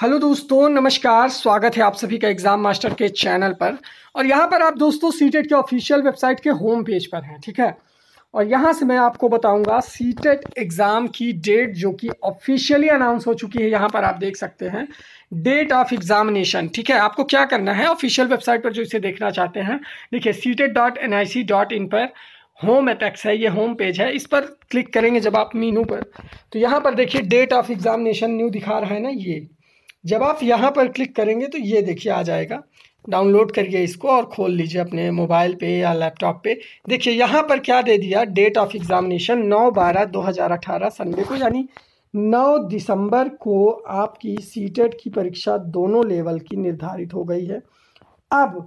hello दोस्तों नमस्कार स्वागत है आप सभी का एग्ज़ाम मास्टर के चैनल पर और यहाँ पर आप दोस्तों सीटेट e के ऑफिशियल वेबसाइट के होम पेज पर हैं ठीक है और यहाँ से मैं आपको बताऊंगा सीटेट एग्ज़ाम e की डेट जो कि ऑफिशियली अनाउंस हो चुकी है यहाँ पर आप देख सकते हैं डेट ऑफ एग्ज़ामिनेशन ठीक है आपको क्या करना है ऑफिशियल वेबसाइट पर जो इसे देखना चाहते हैं देखिए dot N I C dot in पर होम अटैक्स है ये होम पेज है इस पर क्लिक करेंगे जब आप मीनू पर तो यहाँ पर देखिए डेट ऑफ एग्ज़ामिनेशन न्यू दिखा रहा है ना ये जब आप यहाँ पर क्लिक करेंगे तो ये देखिए आ जाएगा डाउनलोड करिए इसको और खोल लीजिए अपने मोबाइल पे या लैपटॉप पे देखिए यहाँ पर क्या दे दिया डेट ऑफ एग्ज़ामिनेशन नौ बारह दो हज़ार अठारह संडे को यानी नौ दिसंबर को आपकी सीटेट e की परीक्षा दोनों लेवल की निर्धारित हो गई है अब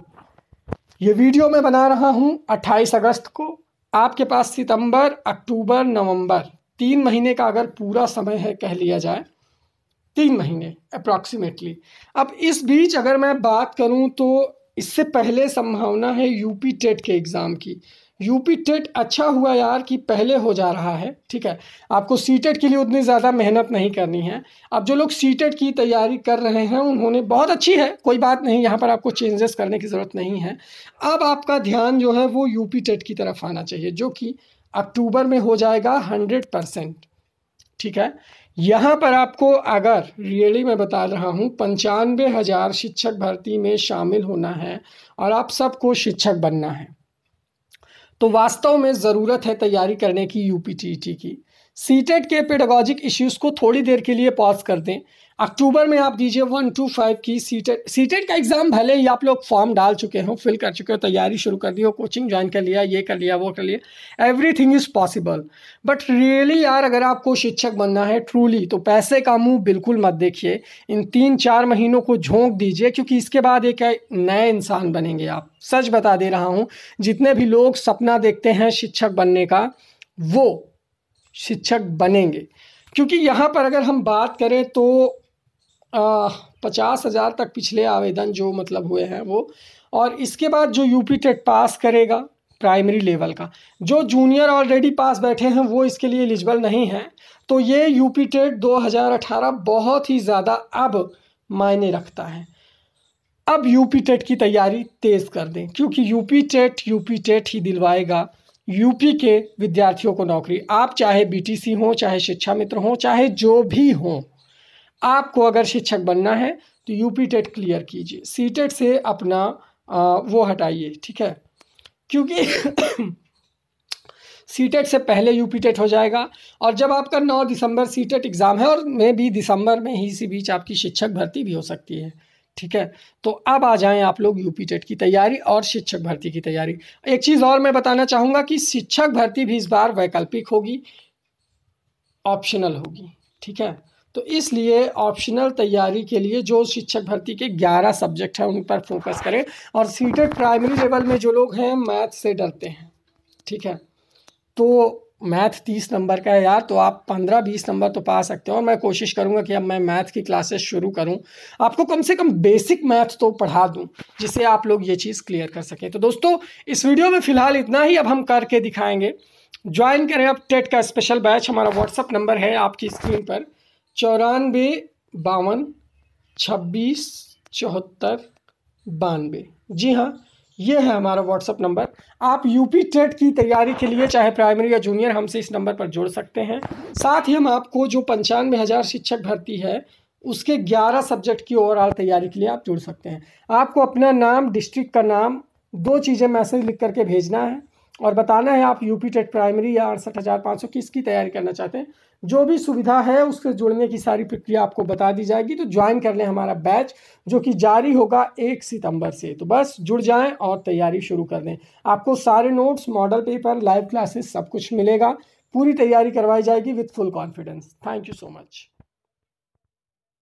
ये वीडियो मैं बना रहा हूँ अट्ठाईस अगस्त को आपके पास सितंबर अक्टूबर नवंबर तीन महीने का अगर पूरा समय है कह लिया जाए तीन महीने अप्रॉक्सीमेटली अब इस बीच अगर मैं बात करूं तो इससे पहले संभावना है यूपी टेट के एग्ज़ाम की यूपी टेट अच्छा हुआ यार कि पहले हो जा रहा है ठीक है आपको सी टेट के लिए उतनी ज़्यादा मेहनत नहीं करनी है अब जो लोग सी टेट की तैयारी कर रहे हैं उन्होंने बहुत अच्छी है कोई बात नहीं यहाँ पर आपको चेंजेस करने की ज़रूरत नहीं है अब आपका ध्यान जो है वो यूपी टेट की तरफ आना चाहिए जो कि अक्टूबर में हो जाएगा हंड्रेड परसेंट ठीक है यहाँ पर आपको अगर रियली मैं बता रहा हूँ पंचानवे हज़ार शिक्षक भर्ती में शामिल होना है और आप सबको शिक्षक बनना है तो वास्तव में ज़रूरत है तैयारी करने की यू की सीटेट e के पेडागॉजिक इश्यूज़ को थोड़ी देर के लिए पॉज कर दें अक्टूबर में आप दीजिए वन टू फाइव की सीटेड सीटेड का एग्ज़ाम भले ही आप लोग फॉर्म डाल चुके हो फिल कर चुके हो तैयारी शुरू कर दी हो कोचिंग ज्वाइन कर लिया ये कर लिया वो कर लिया everything is possible but really यार अगर आपको शिक्षक बनना है ट्रूली तो पैसे का मुँह बिल्कुल मत देखिए इन तीन चार महीनों को झोंक दीजिए क्योंकि इसके बाद एक नए इंसान बनेंगे आप सच बता दे रहा हूँ जितने भी लोग सपना देखते हैं शिक्षक बनने का वो शिक्षक बनेंगे क्योंकि यहाँ पर अगर हम बात करें तो पचास हज़ार तक पिछले आवेदन जो मतलब हुए हैं वो और इसके बाद जो यूपी टेट पास करेगा प्राइमरी लेवल का जो जूनियर ऑलरेडी पास बैठे हैं वो इसके लिए एलिजिबल नहीं हैं तो ये यूपी टेट 2018 बहुत ही ज़्यादा अब मायने रखता है अब यूपी टेट की तैयारी तेज़ कर दें क्योंकि यूपी टेट यूपी टेट ही दिलवाएगा यूपी के विद्यार्थियों को नौकरी आप चाहे बीटीसी हो चाहे शिक्षा मित्र हों चाहे जो भी हों आपको अगर शिक्षक बनना है तो यूपी टेट क्लियर कीजिए सी टेट से अपना आ, वो हटाइए ठीक है क्योंकि सी टेट से पहले यूपी टेट हो जाएगा और जब आपका 9 दिसंबर सी टेट एग्ज़ाम है और मे भी दिसंबर में ही इसी बीच आपकी शिक्षक भर्ती भी हो सकती है ठीक है तो अब आ जाएं आप लोग यूपी टेट की तैयारी और शिक्षक भर्ती की तैयारी एक चीज़ और मैं बताना चाहूँगा कि शिक्षक भर्ती भी इस बार वैकल्पिक होगी ऑप्शनल होगी ठीक है तो इसलिए ऑप्शनल तैयारी के लिए जो शिक्षक भर्ती के 11 सब्जेक्ट हैं उन पर फोकस करें और सीटेड प्राइमरी लेवल में जो लोग हैं मैथ से डरते हैं ठीक है तो मैथ तीस नंबर का है यार तो आप पंद्रह बीस नंबर तो पा सकते हो और मैं कोशिश करूँगा कि अब मैं मैथ की क्लासेस शुरू करूँ आपको कम से कम बेसिक मैथ तो पढ़ा दूँ जिससे आप लोग ये चीज़ क्लियर कर सकें तो दोस्तों इस वीडियो में फ़िलहाल इतना ही अब हम करके दिखाएंगे ज्वाइन करें अब टेट का स्पेशल बैच हमारा व्हाट्सअप नंबर है आपकी स्क्रीन पर चौरानवे बावन छब्बीस चौहत्तर बानवे जी हाँ ये है हमारा व्हाट्सअप नंबर आप यूपी टेट की तैयारी के लिए चाहे प्राइमरी या जूनियर हमसे इस नंबर पर जोड़ सकते हैं साथ ही हम आपको जो पंचानवे हज़ार शिक्षक भर्ती है उसके ग्यारह सब्जेक्ट की ओवरऑल तैयारी के लिए आप जुड़ सकते हैं आपको अपना नाम डिस्ट्रिक्ट का नाम दो चीज़ें मैसेज लिख करके भेजना है और बताना है आप यूपी टेट प्राइमरी या अड़सठ हज़ार पाँच सौ किसकी तैयारी करना चाहते हैं जो भी सुविधा है उससे जुड़ने की सारी प्रक्रिया आपको बता दी जाएगी तो ज्वाइन कर लें हमारा बैच जो कि जारी होगा एक सितंबर से तो बस जुड़ जाएं और तैयारी शुरू कर दें आपको सारे notes model paper live classes सब कुछ मिलेगा पूरी तैयारी करवाई जाएगी with full confidence thank you so much